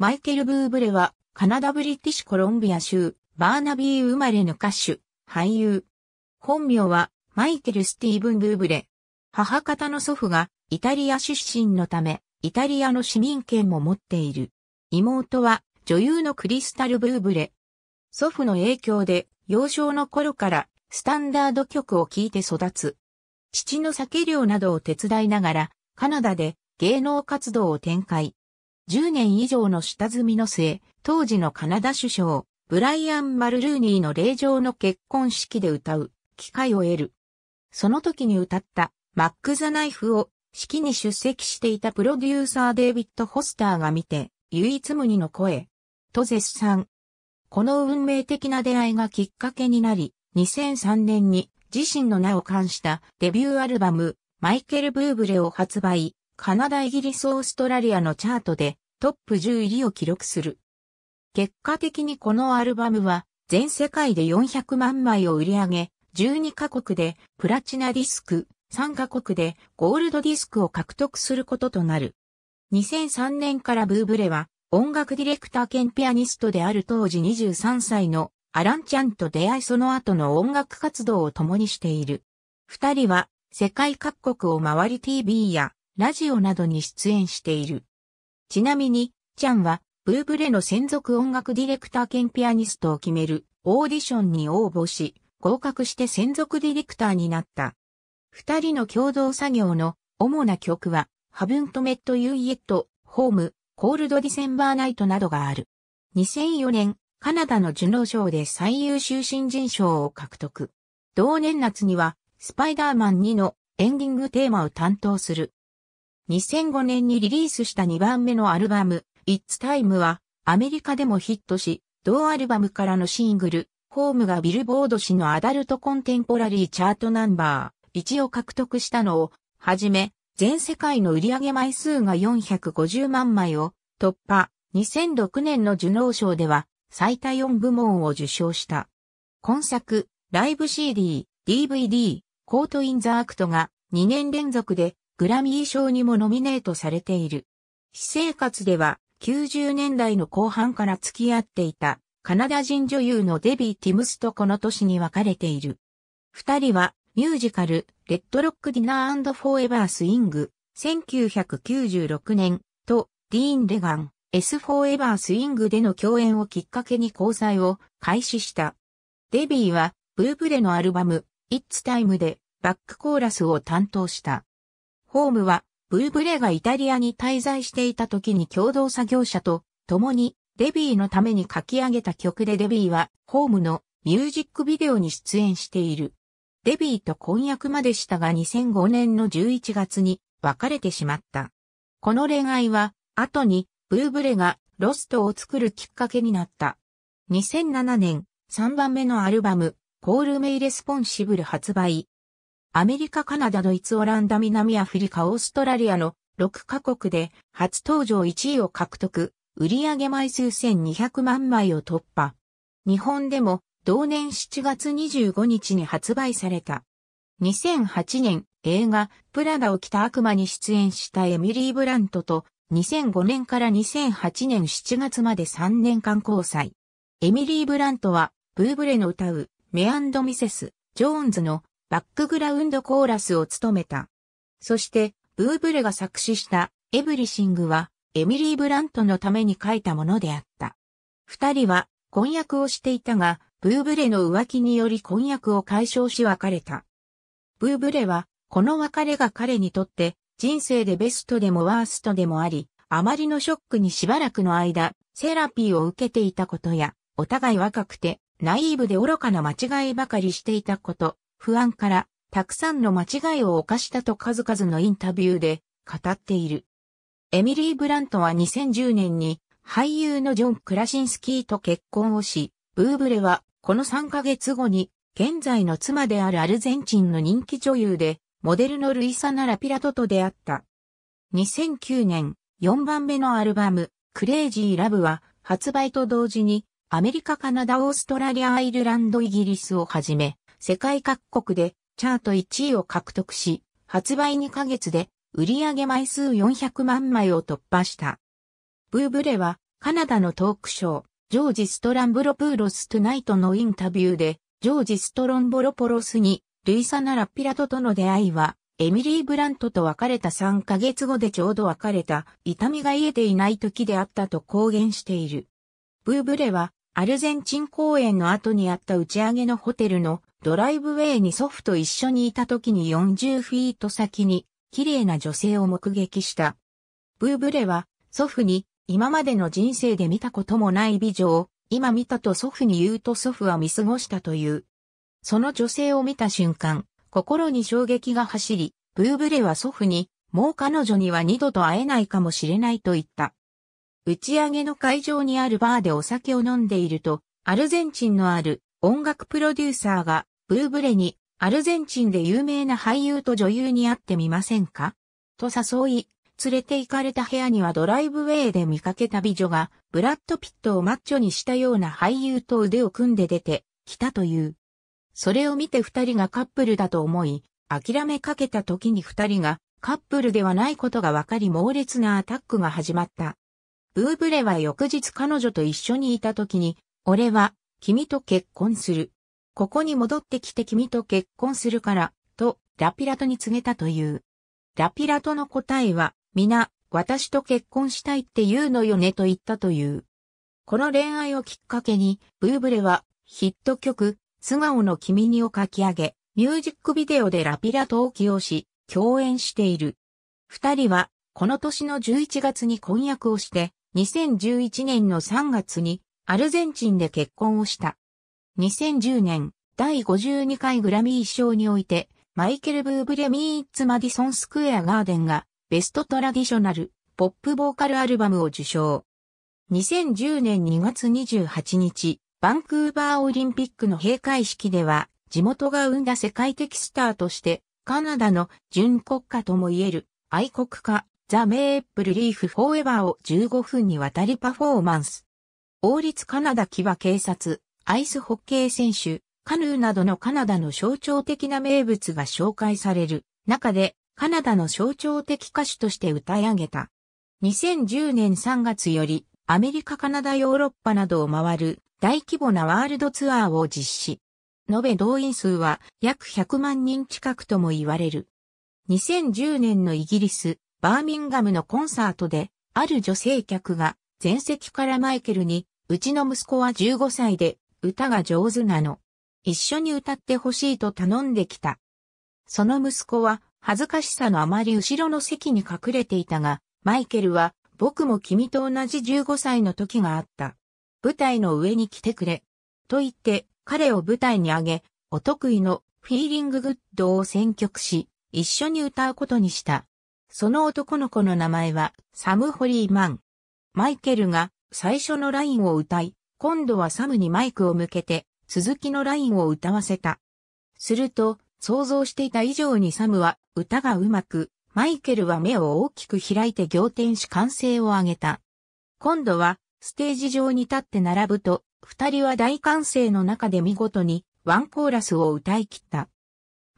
マイケル・ブーブレは、カナダ・ブリティッシュ・コロンビア州、バーナビー生まれの歌手、俳優。本名は、マイケル・スティーブン・ブーブレ。母方の祖父が、イタリア出身のため、イタリアの市民権も持っている。妹は、女優のクリスタル・ブーブレ。祖父の影響で、幼少の頃から、スタンダード曲を聴いて育つ。父の酒量などを手伝いながら、カナダで芸能活動を展開。10年以上の下積みの末、当時のカナダ首相、ブライアン・マルルーニーの霊場の結婚式で歌う機会を得る。その時に歌ったマック・ザ・ナイフを式に出席していたプロデューサーデイビッド・ホスターが見て唯一無二の声と絶賛。この運命的な出会いがきっかけになり、2003年に自身の名を冠したデビューアルバムマイケル・ブーブレを発売。カナダ、イギリス、オーストラリアのチャートでトップ10入りを記録する。結果的にこのアルバムは全世界で400万枚を売り上げ、12カ国でプラチナディスク、3カ国でゴールドディスクを獲得することとなる。2003年からブーブレは音楽ディレクター兼ピアニストである当時23歳のアランちゃんと出会いその後の音楽活動を共にしている。二人は世界各国を回り TV やラジオなどに出演している。ちなみに、ちゃんは、ブーブレの専属音楽ディレクター兼ピアニストを決めるオーディションに応募し、合格して専属ディレクターになった。二人の共同作業の主な曲は、ハブントメット・ユイエット、ホーム、コールド・ディセンバー・ナイトなどがある。2004年、カナダのジュノー賞で最優秀新人賞を獲得。同年夏には、スパイダーマン2のエンディングテーマを担当する2005年にリリースした2番目のアルバム、It's Time は、アメリカでもヒットし、同アルバムからのシングル、ホームがビルボード誌のアダルトコンテンポラリーチャートナンバー1を獲得したのを、はじめ、全世界の売上枚数が450万枚を突破、2006年の受納賞では、最多4部門を受賞した。今作、ライブ CD、DVD、コートインザアクトが2年連続でグラミー賞にもノミネートされている。私生活では90年代の後半から付き合っていたカナダ人女優のデビー・ティムスとこの年に別れている。二人はミュージカル、レッドロック・ディナーフォーエバー・スイング、1996年とディーン・レガン、S フォーエバー・スイングでの共演をきっかけに交際を開始した。デビーはブーブレのアルバム、It's Time でバックコーラスを担当した。ホームは、ブーブレがイタリアに滞在していた時に共同作業者と共にデビーのために書き上げた曲でデビーはホームのミュージックビデオに出演している。デビーと婚約までしたが2005年の11月に別れてしまった。この恋愛は後にブーブレがロストを作るきっかけになった。2007年3番目のアルバムコールメイレスポンシブル発売。アメリカ、カナダ、ドイツ、オランダ、南アフリカ、オーストラリアの6カ国で初登場1位を獲得、売上枚数1200万枚を突破。日本でも同年7月25日に発売された。2008年映画プラダを着た悪魔に出演したエミリー・ブラントと2005年から2008年7月まで3年間交際。エミリー・ブラントはブーブレの歌うメアンド・ミセス・ジョーンズのバックグラウンドコーラスを務めた。そして、ブーブレが作詞したエブリシングは、エミリー・ブラントのために書いたものであった。二人は婚約をしていたが、ブーブレの浮気により婚約を解消し別れた。ブーブレは、この別れが彼にとって人生でベストでもワーストでもあり、あまりのショックにしばらくの間、セラピーを受けていたことや、お互い若くて、ナイーブで愚かな間違いばかりしていたこと、不安から、たくさんの間違いを犯したと数々のインタビューで語っている。エミリー・ブラントは2010年に俳優のジョン・クラシンスキーと結婚をし、ブーブレはこの3ヶ月後に現在の妻であるアルゼンチンの人気女優でモデルのルイサナ・ラピラトと出会った。2009年4番目のアルバムクレイジー・ラブは発売と同時にアメリカ、カナダ、オーストラリア、アイルランド、イギリスをはじめ世界各国でチャート1位を獲得し、発売2ヶ月で売上枚数400万枚を突破した。ブーブレはカナダのトークショー、ジョージ・ストランブロプーロス・トゥナイトのインタビューで、ジョージ・ストロンボロポロスに、ルイサナ・ラッピラトとの出会いは、エミリー・ブラントと別れた3ヶ月後でちょうど別れた、痛みが癒えていない時であったと公言している。ブーブレは、アルゼンチン公演の後にあった打ち上げのホテルのドライブウェイに祖父と一緒にいた時に40フィート先に綺麗な女性を目撃した。ブーブレは祖父に今までの人生で見たこともない美女を今見たと祖父に言うと祖父は見過ごしたという。その女性を見た瞬間、心に衝撃が走り、ブーブレは祖父にもう彼女には二度と会えないかもしれないと言った。打ち上げの会場にあるバーでお酒を飲んでいると、アルゼンチンのある音楽プロデューサーがブーブレにアルゼンチンで有名な俳優と女優に会ってみませんかと誘い、連れて行かれた部屋にはドライブウェイで見かけた美女が、ブラッド・ピットをマッチョにしたような俳優と腕を組んで出てきたという。それを見て二人がカップルだと思い、諦めかけた時に二人がカップルではないことがわかり猛烈なアタックが始まった。ブーブレは翌日彼女と一緒にいた時に、俺は君と結婚する。ここに戻ってきて君と結婚するから、と、ラピラトに告げたという。ラピラトの答えは、皆、私と結婚したいって言うのよねと言ったという。この恋愛をきっかけに、ブーブレは、ヒット曲、素顔の君にを書き上げ、ミュージックビデオでラピラトを起用し、共演している。二人は、この年の11月に婚約をして、2011年の3月にアルゼンチンで結婚をした。2010年、第52回グラミー賞において、マイケル・ブーブレ・ミーツ・マディソン・スクエア・ガーデンが、ベスト・トラディショナル、ポップ・ボーカル・アルバムを受賞。2010年2月28日、バンクーバーオリンピックの閉会式では、地元が生んだ世界的スターとして、カナダの純国家ともいえる愛国家ザ・メープル・リーフ・フォーエバーを15分にわたりパフォーマンス。王立カナダ騎馬警察、アイスホッケー選手、カヌーなどのカナダの象徴的な名物が紹介される中で、カナダの象徴的歌手として歌い上げた。2010年3月より、アメリカ、カナダ、ヨーロッパなどを回る大規模なワールドツアーを実施。延べ動員数は約100万人近くとも言われる。2010年のイギリス、バーミンガムのコンサートで、ある女性客が前席からマイケルに、うちの息子は15歳で、歌が上手なの。一緒に歌ってほしいと頼んできた。その息子は、恥ずかしさのあまり後ろの席に隠れていたが、マイケルは、僕も君と同じ15歳の時があった。舞台の上に来てくれ。と言って、彼を舞台に上げ、お得意のフィーリンググッドを選曲し、一緒に歌うことにした。その男の子の名前は、サム・ホリーマン。マイケルが最初のラインを歌い、今度はサムにマイクを向けて、続きのラインを歌わせた。すると、想像していた以上にサムは歌がうまく、マイケルは目を大きく開いて仰天し歓声を上げた。今度は、ステージ上に立って並ぶと、二人は大歓声の中で見事に、ワンコーラスを歌い切った。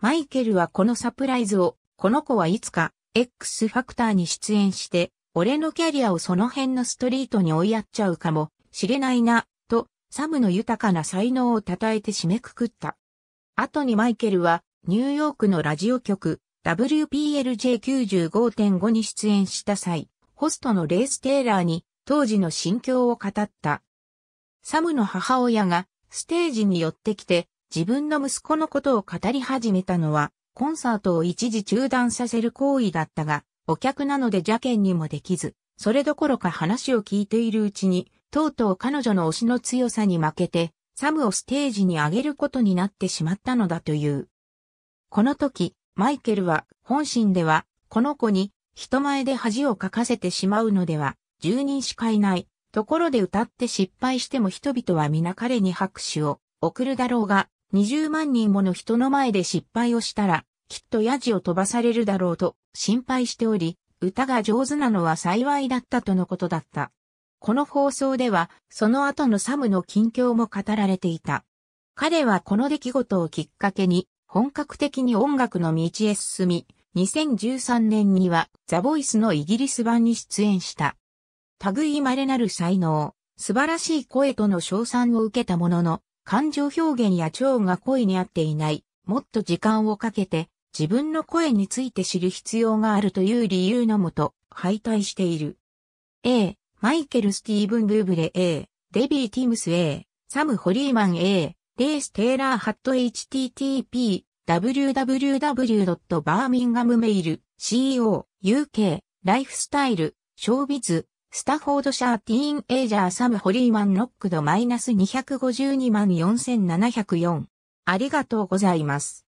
マイケルはこのサプライズを、この子はいつか、X ファクターに出演して、俺のキャリアをその辺のストリートに追いやっちゃうかもしれないな、と、サムの豊かな才能を称えて締めくくった。後にマイケルは、ニューヨークのラジオ局、WPLJ95.5 に出演した際、ホストのレース・テイラーに、当時の心境を語った。サムの母親が、ステージに寄ってきて、自分の息子のことを語り始めたのは、コンサートを一時中断させる行為だったが、お客なので邪険にもできず、それどころか話を聞いているうちに、とうとう彼女の推しの強さに負けて、サムをステージに上げることになってしまったのだという。この時、マイケルは本心では、この子に人前で恥をかかせてしまうのでは、10人しかいない。ところで歌って失敗しても人々は皆彼に拍手を送るだろうが、20万人もの人の前で失敗をしたら、きっとヤジを飛ばされるだろうと心配しており、歌が上手なのは幸いだったとのことだった。この放送では、その後のサムの近況も語られていた。彼はこの出来事をきっかけに、本格的に音楽の道へ進み、2013年には、ザ・ボイスのイギリス版に出演した。類い稀なる才能、素晴らしい声との称賛を受けたものの、感情表現や蝶が声に合っていない、もっと時間をかけて、自分の声について知る必要があるという理由のもと、敗退している。A、マイケル・スティーブン・ブーブレ A、デビー・ティムス A、サム・ホリーマン A、レース・テイラー・ハット HTTP、www.birminghammail.co、UK、ライフスタイル、ショービズ、スタフォードシャーティーンエイジャーサムホリーマンノックドマイナス252万4704。ありがとうございます。